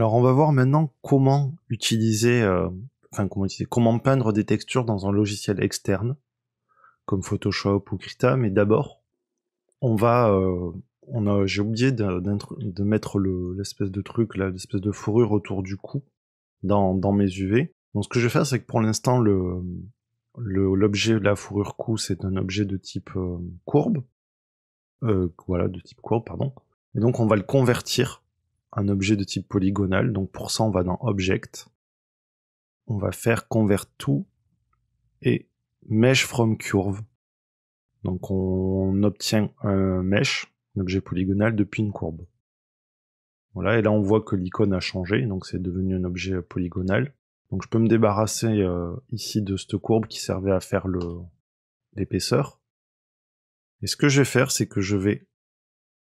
Alors on va voir maintenant comment utiliser, euh, enfin comment comment peindre des textures dans un logiciel externe comme Photoshop ou Krita, mais d'abord on va, euh, on a, j'ai oublié de, mettre l'espèce de truc l'espèce de fourrure autour du cou dans, mes UV. Donc ce que je vais faire, c'est que pour l'instant le l'objet de la fourrure cou, c'est un objet de type euh, courbe, voilà, de type courbe, pardon. Et donc on va le convertir un objet de type polygonal. Donc pour ça, on va dans Object. On va faire Convert to et Mesh from Curve. Donc on obtient un mesh, un objet polygonal, depuis une courbe. Voilà, et là on voit que l'icône a changé, donc c'est devenu un objet polygonal. Donc je peux me débarrasser euh, ici de cette courbe qui servait à faire le l'épaisseur. Et ce que je vais faire, c'est que je vais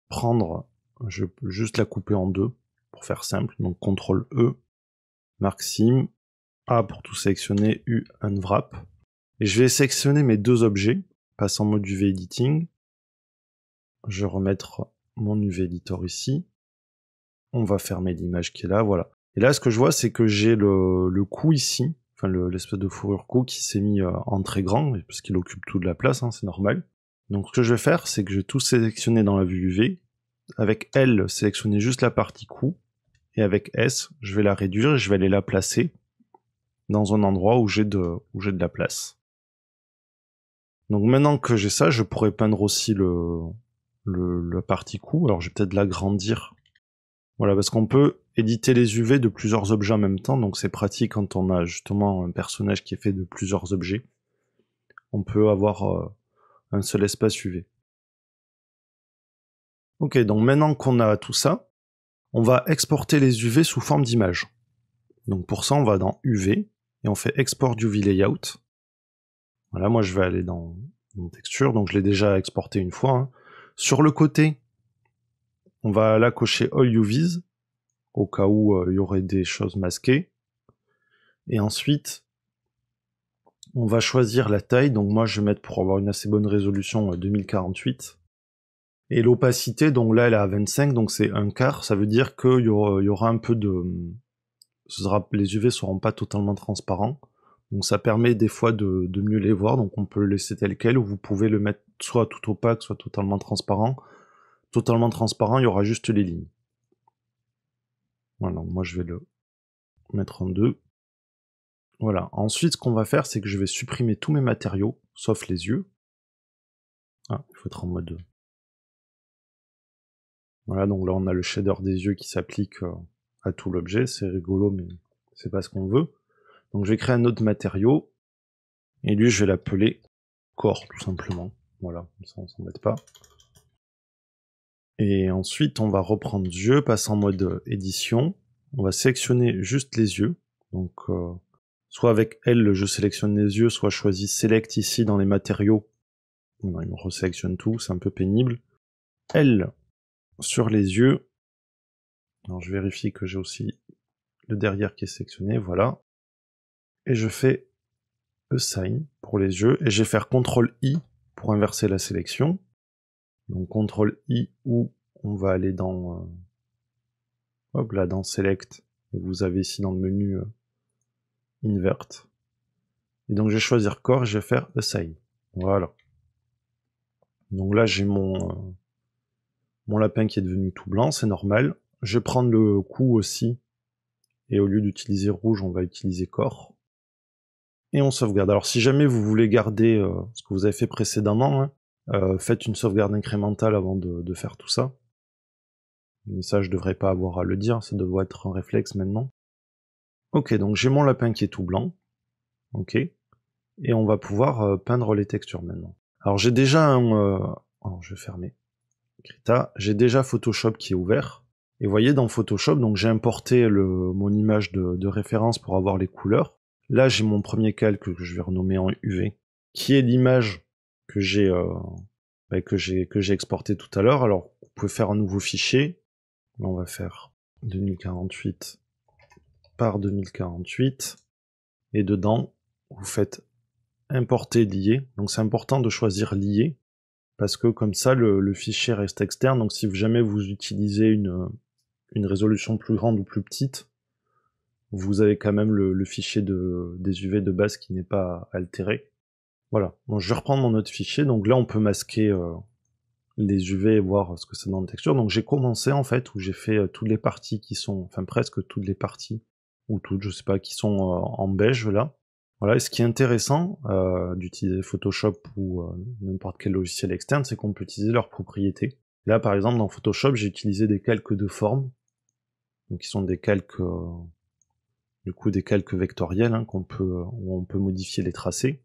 prendre je peux juste la couper en deux, pour faire simple. Donc CTRL E, Maxim, A pour tout sélectionner, U, Unwrap. Et je vais sélectionner mes deux objets, Passant en mode UV Editing. Je vais remettre mon UV Editor ici. On va fermer l'image qui est là, voilà. Et là, ce que je vois, c'est que j'ai le, le cou ici, enfin l'espèce de fourrure coup qui s'est mis euh, en très grand, parce qu'il occupe toute la place, hein, c'est normal. Donc ce que je vais faire, c'est que je vais tout sélectionner dans la vue UV, avec L, sélectionner juste la partie cou Et avec S, je vais la réduire et je vais aller la placer dans un endroit où j'ai de, de la place. Donc maintenant que j'ai ça, je pourrais peindre aussi le, le, la partie coût. Alors je vais peut-être l'agrandir. Voilà, parce qu'on peut éditer les UV de plusieurs objets en même temps, donc c'est pratique quand on a justement un personnage qui est fait de plusieurs objets. On peut avoir euh, un seul espace UV. Ok, donc maintenant qu'on a tout ça, on va exporter les UV sous forme d'image. Donc pour ça, on va dans UV et on fait export UV layout. Voilà, moi je vais aller dans texture, donc je l'ai déjà exporté une fois. Hein. Sur le côté, on va la cocher All UVs, au cas où euh, il y aurait des choses masquées. Et ensuite, on va choisir la taille. Donc moi je vais mettre pour avoir une assez bonne résolution 2048. Euh, et l'opacité, donc là, elle est à 25, donc c'est un quart. Ça veut dire qu'il y, y aura un peu de... Ce les UV seront pas totalement transparents. Donc ça permet des fois de, de, mieux les voir. Donc on peut le laisser tel quel, ou vous pouvez le mettre soit tout opaque, soit totalement transparent. Totalement transparent, il y aura juste les lignes. Voilà, moi je vais le mettre en deux. Voilà, ensuite ce qu'on va faire, c'est que je vais supprimer tous mes matériaux, sauf les yeux. Ah, il faut être en mode voilà, donc là on a le shader des yeux qui s'applique euh, à tout l'objet, c'est rigolo mais c'est pas ce qu'on veut. Donc je vais créer un autre matériau, et lui je vais l'appeler corps tout simplement. Voilà, comme ça on s'embête pas. Et ensuite on va reprendre yeux, passer en mode édition, on va sélectionner juste les yeux, donc euh, soit avec L je sélectionne les yeux, soit je choisis Select ici dans les matériaux. Non, il me resélectionne tout, c'est un peu pénible. L, sur les yeux. Alors je vérifie que j'ai aussi le derrière qui est sélectionné, voilà. Et je fais Assign e pour les yeux, et je vais faire CTRL I pour inverser la sélection. Donc CTRL I ou on va aller dans, euh, hop là, dans Select, et vous avez ici dans le menu euh, Invert. Et donc je vais choisir Corps et je vais faire Assign. E voilà. Donc là j'ai mon... Euh, mon lapin qui est devenu tout blanc, c'est normal. Je vais prendre le cou aussi. Et au lieu d'utiliser rouge, on va utiliser corps. Et on sauvegarde. Alors si jamais vous voulez garder euh, ce que vous avez fait précédemment, hein, euh, faites une sauvegarde incrémentale avant de, faire tout ça. Mais ça, je devrais pas avoir à le dire, ça devrait être un réflexe maintenant. Ok, donc j'ai mon lapin qui est tout blanc. Ok. Et on va pouvoir euh, peindre les textures maintenant. Alors j'ai déjà un... Alors, oh, je vais fermer j'ai déjà Photoshop qui est ouvert. Et vous voyez, dans Photoshop, donc j'ai importé mon image de, référence pour avoir les couleurs. Là, j'ai mon premier calque que je vais renommer en UV, qui est l'image que j'ai euh, bah, exporté tout à l'heure. Alors, vous pouvez faire un nouveau fichier. on va faire 2048 par 2048. Et dedans, vous faites importer lié. Donc, c'est important de choisir lié parce que comme ça, le, fichier reste externe. Donc si jamais vous utilisez une, une résolution plus grande ou plus petite, vous avez quand même le, fichier de, des UV de base qui n'est pas altéré. Voilà, bon, je vais reprendre mon autre fichier. Donc là, on peut masquer euh, les UV et voir ce que ça donne en texture. Donc j'ai commencé en fait où j'ai fait euh, toutes les parties qui sont, enfin presque toutes les parties, ou toutes, je sais pas, qui sont euh, en beige là. Voilà, et ce qui est intéressant euh, d'utiliser Photoshop ou euh, n'importe quel logiciel externe, c'est qu'on peut utiliser leurs propriétés. Là, par exemple, dans Photoshop, j'ai utilisé des calques de forme, donc qui sont des calques, euh, du coup, des calques vectoriels hein, qu'on peut, où on peut modifier les tracés.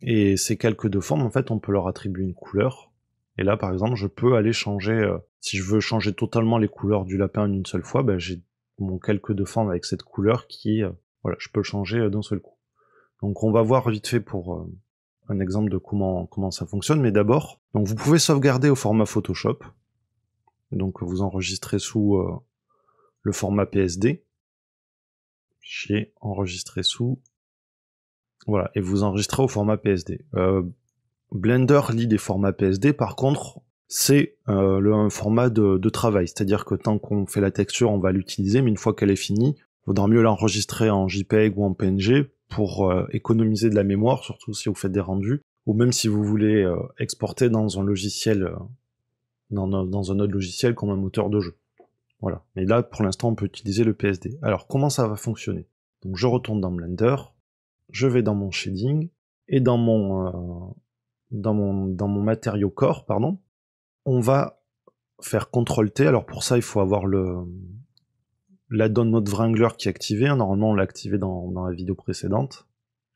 Et ces calques de forme, en fait, on peut leur attribuer une couleur. Et là, par exemple, je peux aller changer. si je veux changer totalement les couleurs du lapin en une seule fois, ben, j'ai mon calque de forme avec cette couleur qui, voilà, je peux le changer d'un seul coup. Donc on va voir vite fait pour euh, un exemple de comment, comment ça fonctionne. Mais d'abord, donc vous pouvez sauvegarder au format Photoshop. Donc vous enregistrez sous euh, le format PSD. Fichier enregistré sous. Voilà, et vous enregistrez au format PSD. Euh, Blender lit des formats PSD, par contre, c'est un format de, de travail. C'est-à-dire que tant qu'on fait la texture, on va l'utiliser, mais une fois qu'elle est finie, vaudra mieux l'enregistrer en JPEG ou en PNG pour euh, économiser de la mémoire, surtout si vous faites des rendus, ou même si vous voulez euh, exporter dans un logiciel, euh, dans, un autre logiciel comme un moteur de jeu. Voilà. Mais là, pour l'instant, on peut utiliser le PSD. Alors, comment ça va fonctionner Donc, je retourne dans Blender, je vais dans mon shading et dans mon dans mon dans mon matériau corps, pardon, on va faire CTRL T. Alors pour ça, il faut avoir le la notre Wrangler qui est activée. Hein. Normalement, on l'a activé dans, dans, la vidéo précédente.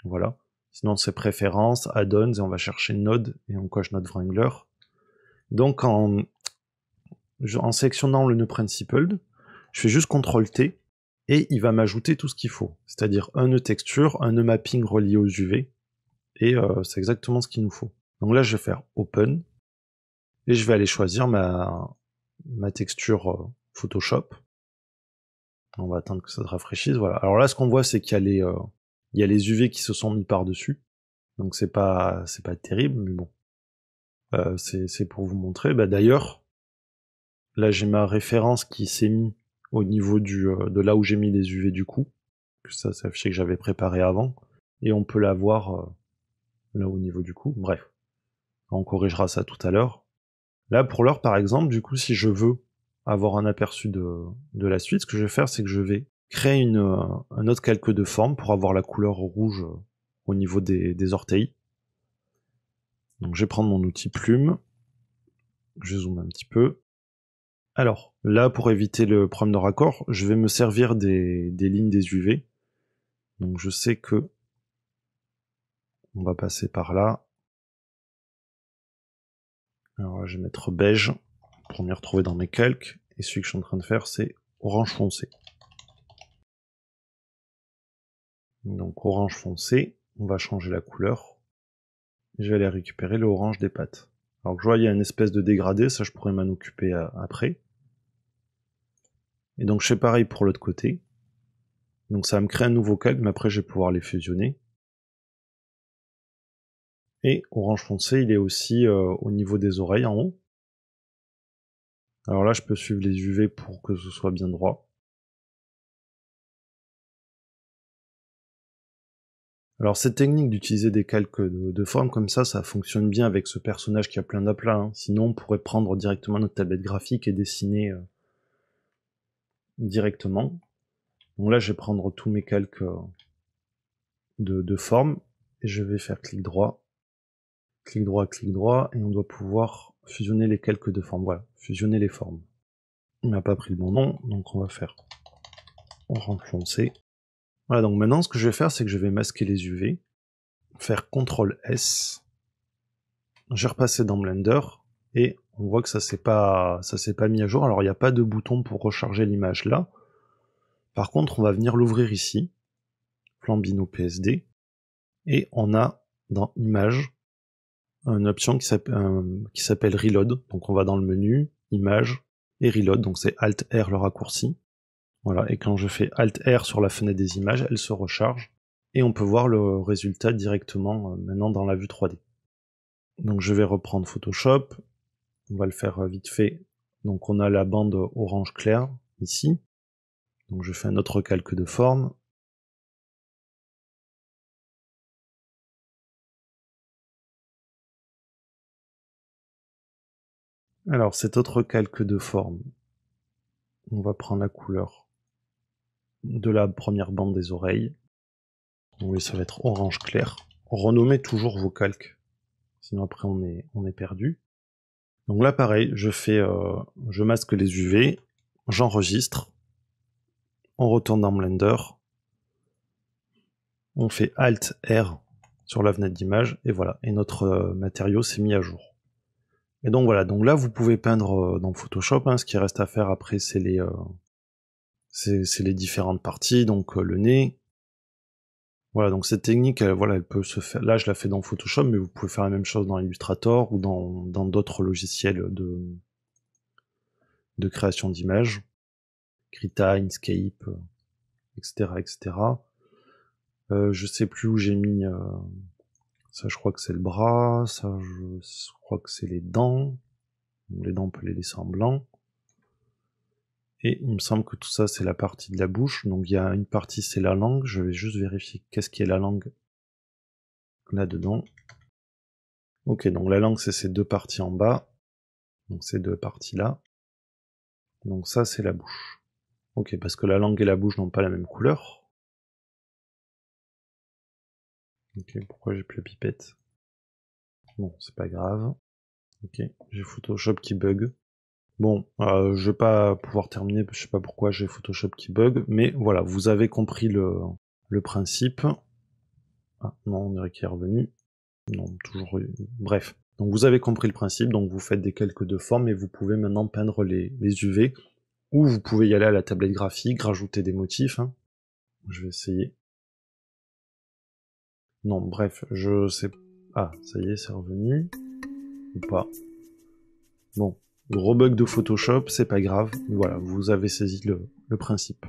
Voilà. Sinon, c'est préférences, add-ons, et on va chercher Node, et on coche Node Wrangler. Donc, en, en sélectionnant le node principled, je fais juste CTRL-T, et il va m'ajouter tout ce qu'il faut. C'est-à-dire un nœud texture, un nœud mapping relié aux UV, et euh, c'est exactement ce qu'il nous faut. Donc là, je vais faire Open, et je vais aller choisir ma, ma texture euh, Photoshop. On va attendre que ça se rafraîchisse. Voilà. Alors là, ce qu'on voit, c'est qu'il y a les, euh, il y a les UV qui se sont mis par dessus. Donc c'est pas, c'est pas terrible, mais bon. Euh, c'est pour vous montrer. Bah, D'ailleurs, là j'ai ma référence qui s'est mise au niveau du, euh, de là où j'ai mis les UV du coup. Ça, c'est fait que j'avais préparé avant. Et on peut la voir là au niveau du coup. Bref. On corrigera ça tout à l'heure. Là, pour l'heure, par exemple, du coup, si je veux avoir un aperçu de, la suite, ce que je vais faire, c'est que je vais créer euh, un autre calque de forme pour avoir la couleur rouge euh, au niveau des, orteils. Donc je vais prendre mon outil plume, je zoome un petit peu. Alors là, pour éviter le problème de raccord, je vais me servir des, des lignes des UV. Donc je sais que on va passer par là. Alors là, je vais mettre beige pour m'y retrouver dans mes calques. Et celui que je suis en train de faire, c'est orange foncé. Donc orange foncé, on va changer la couleur. Je vais aller récupérer le orange des pattes. Alors que je vois, il y a une espèce de dégradé, ça je pourrais m'en occuper euh, après. Et donc je fais pareil pour l'autre côté. Donc ça va me créer un nouveau calque, mais après je vais pouvoir les fusionner. Et orange foncé, il est aussi euh, au niveau des oreilles en haut. Alors là, je peux suivre les UV pour que ce soit bien droit. Alors cette technique d'utiliser des calques de, forme comme ça, ça fonctionne bien avec ce personnage qui a plein d'aplats. Hein. Sinon, on pourrait prendre directement notre tablette graphique et dessiner euh, directement. Donc là, je vais prendre tous mes calques euh, de, de forme et je vais faire clic droit, clic droit, clic droit, et on doit pouvoir fusionner les quelques de formes. Voilà, fusionner les formes. Il m'a pas pris le bon nom, donc on va faire renfoncer. Voilà, donc maintenant ce que je vais faire, c'est que je vais masquer les UV, faire CTRL S, j'ai repassé dans Blender, et on voit que ça s'est pas, ça s'est pas mis à jour. Alors il n'y a pas de bouton pour recharger l'image là. Par contre, on va venir l'ouvrir ici, Flambino PSD, et on a dans Image, une option qui s'appelle Reload. Donc on va dans le menu, Image et Reload. Donc c'est Alt R le raccourci. Voilà. Et quand je fais Alt R sur la fenêtre des images, elle se recharge et on peut voir le résultat directement euh, maintenant dans la vue 3D. Donc je vais reprendre Photoshop. On va le faire euh, vite fait. Donc on a la bande orange clair ici. Donc je fais un autre calque de forme. Alors cet autre calque de forme, on va prendre la couleur de la première bande des oreilles. Oui, ça va être orange clair. Renommez toujours vos calques, sinon après on est, on est perdu. Donc là pareil, je fais, euh, je masque les UV, j'enregistre, on retourne dans Blender, on fait Alt R sur la fenêtre d'image et voilà, et notre euh, matériau s'est mis à jour. Et donc voilà, donc là vous pouvez peindre euh, dans Photoshop, hein. ce qui reste à faire après c'est les, euh, les différentes parties, donc euh, le nez. Voilà, donc cette technique, voilà, elle peut se faire. Là, je la fais dans Photoshop, mais vous pouvez faire la même chose dans Illustrator ou dans d'autres logiciels de, création d'images, Krita, Inkscape, etc., etc. Euh, je sais plus où j'ai mis. Ça, je crois que c'est le bras. Ça, je crois que c'est les dents. Les dents, on peut les laisser en blanc. Et il me semble que tout ça, c'est la partie de la bouche. Donc il y a une partie, c'est la langue. Je vais juste vérifier qu'est-ce qui est la langue là-dedans. Ok, donc la langue, c'est ces deux parties en bas. Donc ces deux parties-là. Donc ça, c'est la bouche. Ok, parce que la langue et la bouche n'ont pas la même couleur. Ok, pourquoi j'ai plus la pipette Bon, c'est pas grave. Ok, j'ai Photoshop qui bug. Bon, euh, je vais pas pouvoir terminer, je sais pas pourquoi j'ai Photoshop qui bug, mais voilà, vous avez compris le, le principe. Ah non, on dirait qu'il est revenu. Non, toujours. Bref. Donc vous avez compris le principe, donc vous faites des calques de forme et vous pouvez maintenant peindre les, UV. Ou vous pouvez y aller à la tablette graphique, rajouter des motifs. Hein. Je vais essayer. Non, bref, je sais... Ah, ça y est, c'est revenu. Ou pas. Bon, gros bug de Photoshop, c'est pas grave. Voilà, vous avez saisi le, le principe.